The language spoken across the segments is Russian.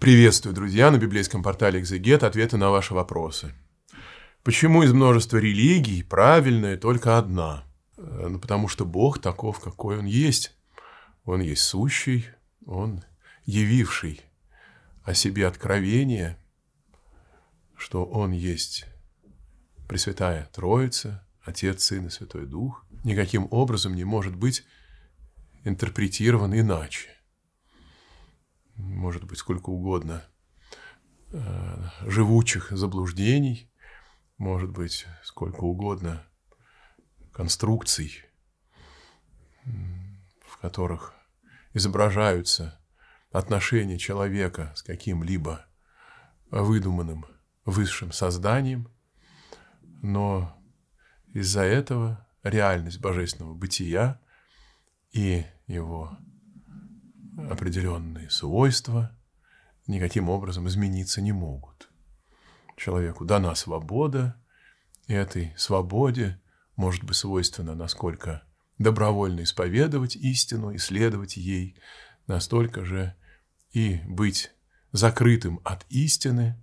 Приветствую, друзья, на библейском портале «Экзегет» ответы на ваши вопросы. Почему из множества религий правильная только одна? Э, ну, потому что Бог таков, какой Он есть. Он есть сущий, Он явивший о себе откровение, что Он есть Пресвятая Троица, Отец, Сын и Святой Дух. Никаким образом не может быть интерпретирован иначе может быть, сколько угодно э, живучих заблуждений, может быть, сколько угодно конструкций, в которых изображаются отношения человека с каким-либо выдуманным высшим созданием, но из-за этого реальность божественного бытия и его определенные свойства никаким образом измениться не могут. Человеку дана свобода, и этой свободе может быть свойственно, насколько добровольно исповедовать истину, исследовать ей, настолько же и быть закрытым от истины,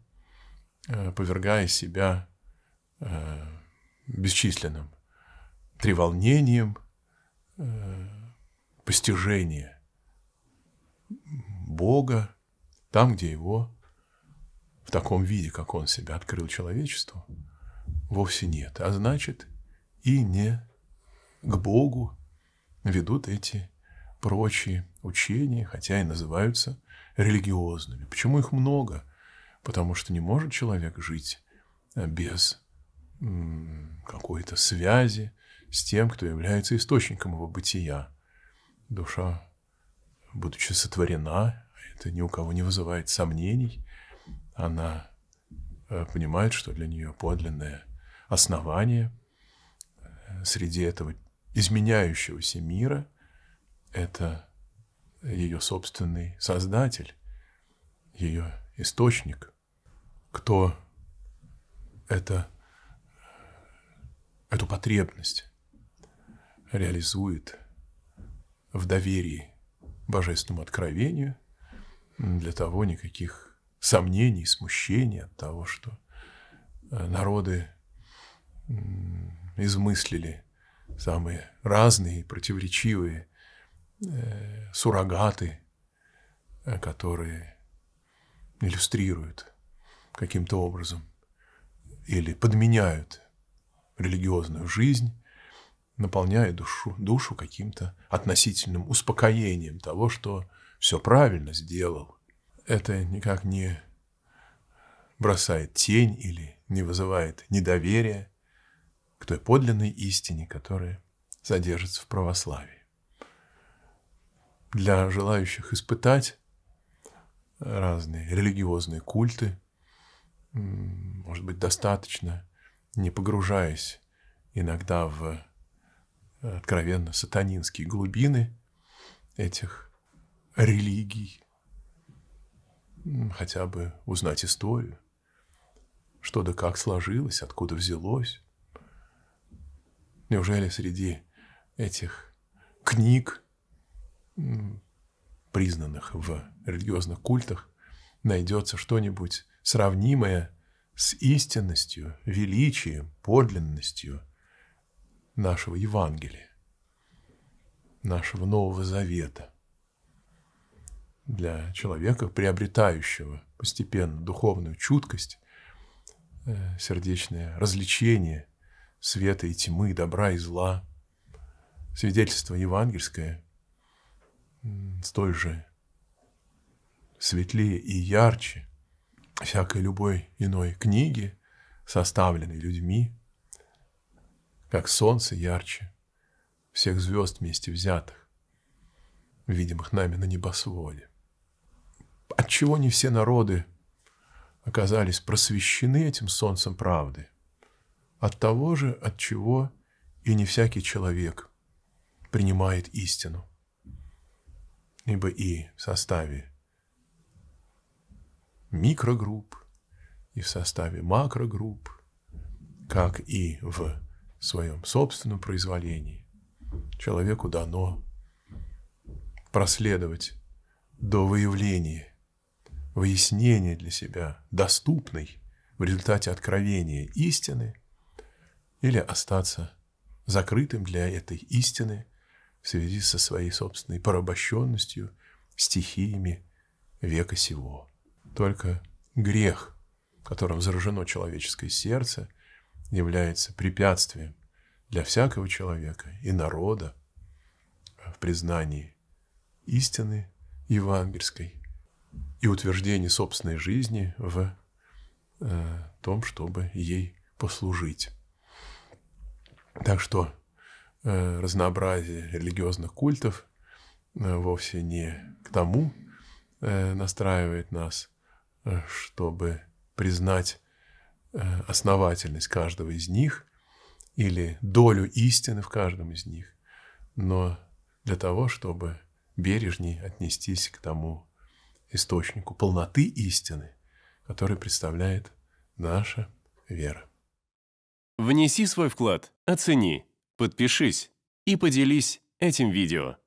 э, повергая себя э, бесчисленным треволнением э, постижения Бога там, где его в таком виде, как он себя открыл человечеству, вовсе нет. А значит, и не к Богу ведут эти прочие учения, хотя и называются религиозными. Почему их много? Потому что не может человек жить э, без какой-то связи с тем, кто является источником его бытия. Душа, будучи сотворена это ни у кого не вызывает сомнений. Она э, понимает, что для нее подлинное основание э, среди этого изменяющегося мира – это ее собственный создатель, ее источник. Кто это, э, эту потребность реализует в доверии божественному откровению – для того никаких сомнений, смущений от того, что э, народы измыслили самые разные, противоречивые э, суррогаты, э, которые иллюстрируют каким-то образом или подменяют религиозную жизнь, наполняя душу, душу каким-то относительным успокоением того, что все правильно сделал. Это никак не бросает тень или не вызывает недоверия к той подлинной истине, которая содержится в православии. Для желающих испытать разные религиозные культы, может быть, достаточно, не погружаясь иногда в э, откровенно сатанинские глубины этих религий, хотя бы узнать историю, что да как сложилось, откуда взялось. Неужели среди этих книг, признанных в религиозных культах, найдется что-нибудь сравнимое с истинностью, величием, подлинностью нашего Евангелия, нашего Нового Завета для человека, приобретающего постепенно духовную чуткость, э, сердечное развлечение света и тьмы, добра и зла. Свидетельство евангельское столь же светлее и ярче всякой любой иной книги, составленной людьми, как солнце ярче всех звезд вместе взятых, видимых нами на небосводе отчего не все народы оказались просвещены этим солнцем правды? От того же, от чего и не всякий человек принимает истину, ибо и в составе микрогрупп, и в составе макрогрупп, как и в своем собственном произволении, человеку дано проследовать до выявления выяснение для себя доступный в результате откровения истины или остаться закрытым для этой истины в связи со своей собственной порабощенностью, стихиями века сего. Только грех, которым заражено человеческое сердце, является препятствием для всякого человека и народа в признании истины евангельской и утверждении собственной жизни в э, том, чтобы ей послужить. Так что э, разнообразие религиозных культов э, вовсе не к тому э, настраивает нас, э, чтобы признать э, основательность каждого из них или долю истины в каждом из них, но для того, чтобы бережней отнестись к тому, источнику полноты истины, который представляет наша вера. Внеси свой вклад, оцени, подпишись и поделись этим видео.